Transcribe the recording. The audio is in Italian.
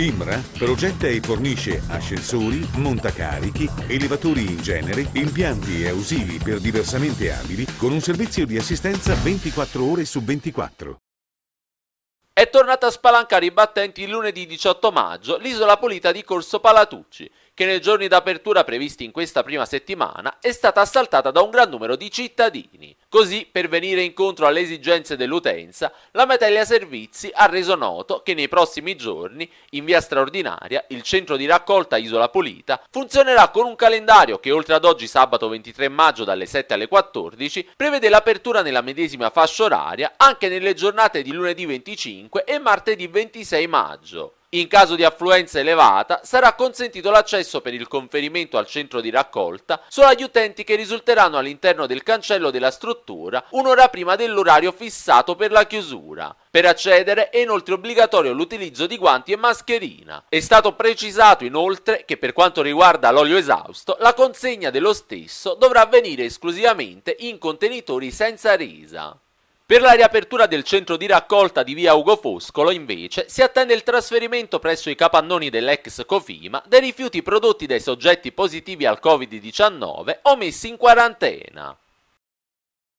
IMRA progetta e fornisce ascensori, montacarichi, elevatori in genere, impianti e ausili per diversamente abili con un servizio di assistenza 24 ore su 24. È tornata a spalancare i battenti il lunedì 18 maggio l'isola pulita di Corso Palatucci, che nei giorni d'apertura previsti in questa prima settimana è stata assaltata da un gran numero di cittadini. Così, per venire incontro alle esigenze dell'utenza, la Metelia Servizi ha reso noto che nei prossimi giorni, in via straordinaria, il centro di raccolta Isola Pulita funzionerà con un calendario che oltre ad oggi sabato 23 maggio dalle 7 alle 14 prevede l'apertura nella medesima fascia oraria anche nelle giornate di lunedì 25 e martedì 26 maggio. In caso di affluenza elevata sarà consentito l'accesso per il conferimento al centro di raccolta solo agli utenti che risulteranno all'interno del cancello della struttura un'ora prima dell'orario fissato per la chiusura. Per accedere è inoltre obbligatorio l'utilizzo di guanti e mascherina. È stato precisato inoltre che per quanto riguarda l'olio esausto, la consegna dello stesso dovrà avvenire esclusivamente in contenitori senza resa. Per la riapertura del centro di raccolta di via Ugo Foscolo, invece, si attende il trasferimento presso i capannoni dell'ex Cofima dei rifiuti prodotti dai soggetti positivi al Covid-19 o messi in quarantena.